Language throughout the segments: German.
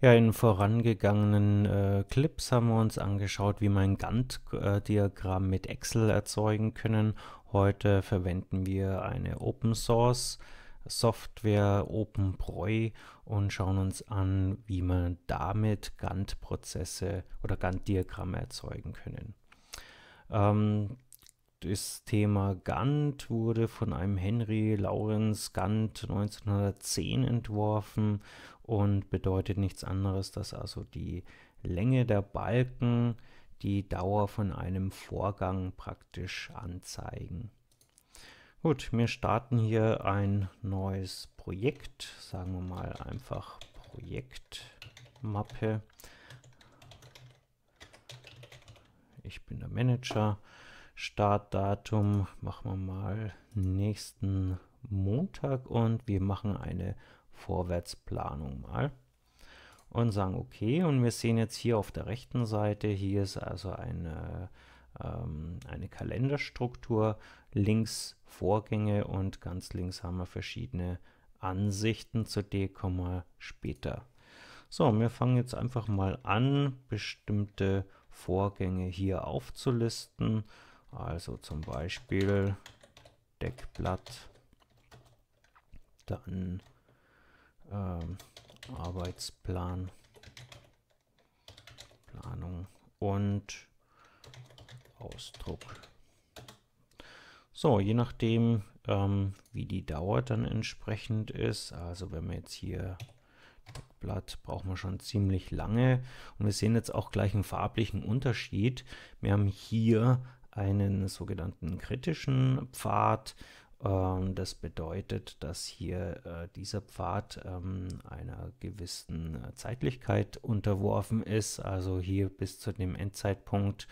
Ja, in vorangegangenen äh, Clips haben wir uns angeschaut, wie man Gantt-Diagramm mit Excel erzeugen können. Heute verwenden wir eine Open Source Software OpenBräu und schauen uns an, wie man damit Gantt-Prozesse oder Gantt-Diagramme erzeugen können. Ähm, das Thema Gantt wurde von einem Henry Laurens Gantt 1910 entworfen und bedeutet nichts anderes, dass also die Länge der Balken die Dauer von einem Vorgang praktisch anzeigen. Gut, wir starten hier ein neues Projekt, sagen wir mal einfach Projektmappe. Ich bin der Manager. Startdatum machen wir mal nächsten Montag und wir machen eine Vorwärtsplanung mal und sagen okay und wir sehen jetzt hier auf der rechten Seite, hier ist also eine, ähm, eine Kalenderstruktur, links Vorgänge und ganz links haben wir verschiedene Ansichten, zu D kommen wir später. So, wir fangen jetzt einfach mal an, bestimmte Vorgänge hier aufzulisten also zum Beispiel Deckblatt, dann ähm, Arbeitsplan, Planung und Ausdruck. So, je nachdem, ähm, wie die Dauer dann entsprechend ist, also wenn wir jetzt hier Deckblatt brauchen wir schon ziemlich lange und wir sehen jetzt auch gleich einen farblichen Unterschied. Wir haben hier einen sogenannten kritischen Pfad. Ähm, das bedeutet, dass hier äh, dieser Pfad ähm, einer gewissen äh, Zeitlichkeit unterworfen ist, also hier bis zu dem Endzeitpunkt.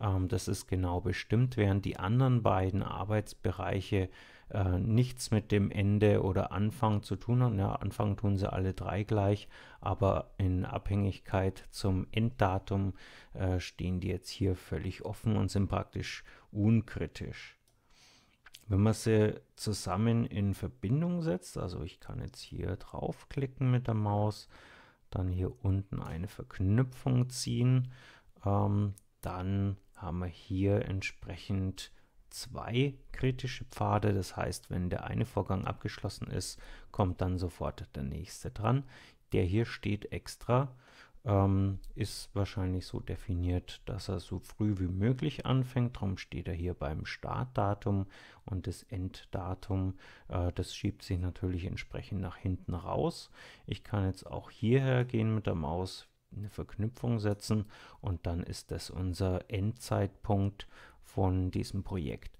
Ähm, das ist genau bestimmt, während die anderen beiden Arbeitsbereiche äh, nichts mit dem Ende oder Anfang zu tun haben. Ja, Anfang tun sie alle drei gleich, aber in Abhängigkeit zum Enddatum äh, stehen die jetzt hier völlig offen und sind praktisch unkritisch. Wenn man sie zusammen in Verbindung setzt, also ich kann jetzt hier draufklicken mit der Maus, dann hier unten eine Verknüpfung ziehen, ähm, dann haben wir hier entsprechend zwei kritische Pfade. Das heißt, wenn der eine Vorgang abgeschlossen ist, kommt dann sofort der nächste dran. Der hier steht extra, ähm, ist wahrscheinlich so definiert, dass er so früh wie möglich anfängt. Darum steht er hier beim Startdatum und das Enddatum. Äh, das schiebt sich natürlich entsprechend nach hinten raus. Ich kann jetzt auch hierher gehen mit der Maus eine Verknüpfung setzen und dann ist das unser Endzeitpunkt von diesem Projekt.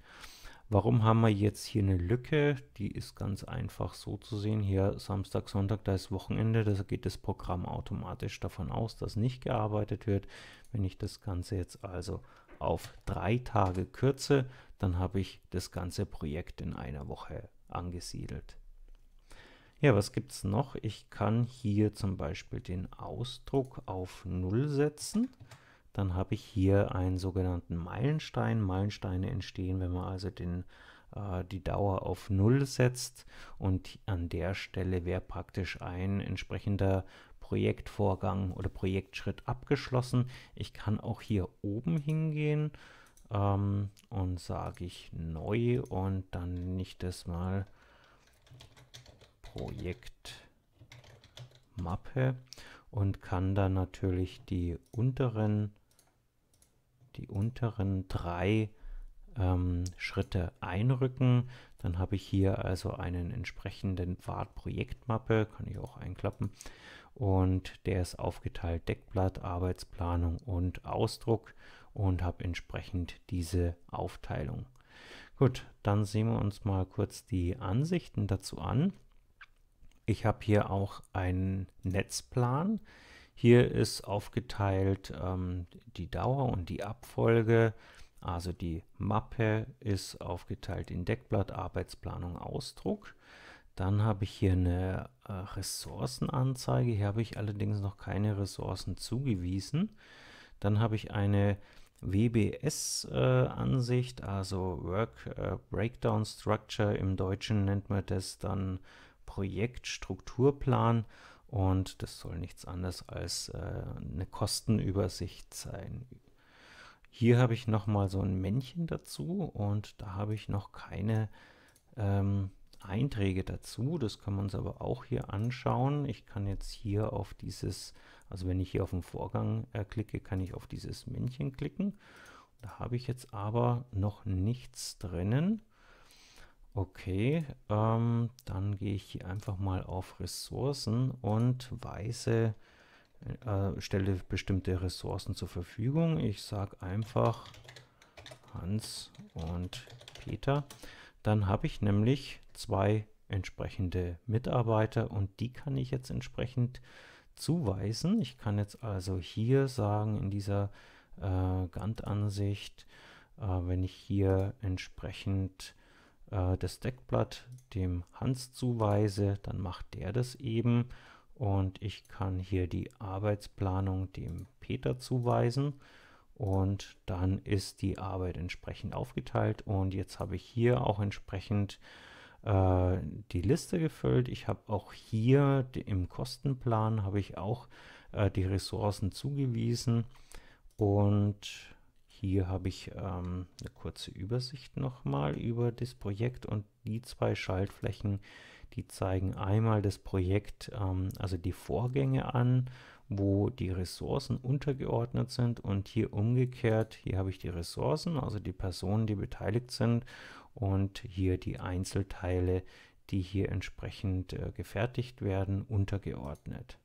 Warum haben wir jetzt hier eine Lücke? Die ist ganz einfach so zu sehen. Hier Samstag, Sonntag, da ist Wochenende. Da geht das Programm automatisch davon aus, dass nicht gearbeitet wird. Wenn ich das Ganze jetzt also auf drei Tage kürze, dann habe ich das ganze Projekt in einer Woche angesiedelt. Ja, was gibt es noch? Ich kann hier zum Beispiel den Ausdruck auf 0 setzen dann habe ich hier einen sogenannten Meilenstein. Meilensteine entstehen, wenn man also den, äh, die Dauer auf 0 setzt und an der Stelle wäre praktisch ein entsprechender Projektvorgang oder Projektschritt abgeschlossen. Ich kann auch hier oben hingehen ähm, und sage ich neu und dann nenne ich das mal Projektmappe und kann dann natürlich die unteren die unteren drei ähm, Schritte einrücken. Dann habe ich hier also einen entsprechenden Pfad Projektmappe, kann ich auch einklappen. Und der ist aufgeteilt Deckblatt, Arbeitsplanung und Ausdruck und habe entsprechend diese Aufteilung. Gut, dann sehen wir uns mal kurz die Ansichten dazu an. Ich habe hier auch einen Netzplan. Hier ist aufgeteilt ähm, die Dauer und die Abfolge. Also die Mappe ist aufgeteilt in Deckblatt, Arbeitsplanung, Ausdruck. Dann habe ich hier eine äh, Ressourcenanzeige. Hier habe ich allerdings noch keine Ressourcen zugewiesen. Dann habe ich eine WBS-Ansicht, äh, also Work äh, Breakdown Structure. Im Deutschen nennt man das dann Projektstrukturplan. Strukturplan und das soll nichts anderes als äh, eine Kostenübersicht sein. Hier habe ich nochmal so ein Männchen dazu und da habe ich noch keine ähm, Einträge dazu. Das können wir uns aber auch hier anschauen. Ich kann jetzt hier auf dieses, also wenn ich hier auf den Vorgang äh, klicke, kann ich auf dieses Männchen klicken. Da habe ich jetzt aber noch nichts drinnen. Okay, ähm, dann gehe ich hier einfach mal auf Ressourcen und weise, äh, stelle bestimmte Ressourcen zur Verfügung. Ich sage einfach Hans und Peter. Dann habe ich nämlich zwei entsprechende Mitarbeiter und die kann ich jetzt entsprechend zuweisen. Ich kann jetzt also hier sagen, in dieser äh, Gantt-Ansicht, äh, wenn ich hier entsprechend äh, das Deckblatt dem Hans zuweise, dann macht der das eben. Und ich kann hier die Arbeitsplanung dem Peter zuweisen. Und dann ist die Arbeit entsprechend aufgeteilt. Und jetzt habe ich hier auch entsprechend äh, die Liste gefüllt. Ich habe auch hier im Kostenplan habe ich auch äh, die Ressourcen zugewiesen. Und hier habe ich ähm, eine kurze Übersicht nochmal über das Projekt und die zwei Schaltflächen, die zeigen einmal das Projekt, ähm, also die Vorgänge an, wo die Ressourcen untergeordnet sind und hier umgekehrt, hier habe ich die Ressourcen, also die Personen, die beteiligt sind und hier die Einzelteile, die hier entsprechend äh, gefertigt werden, untergeordnet.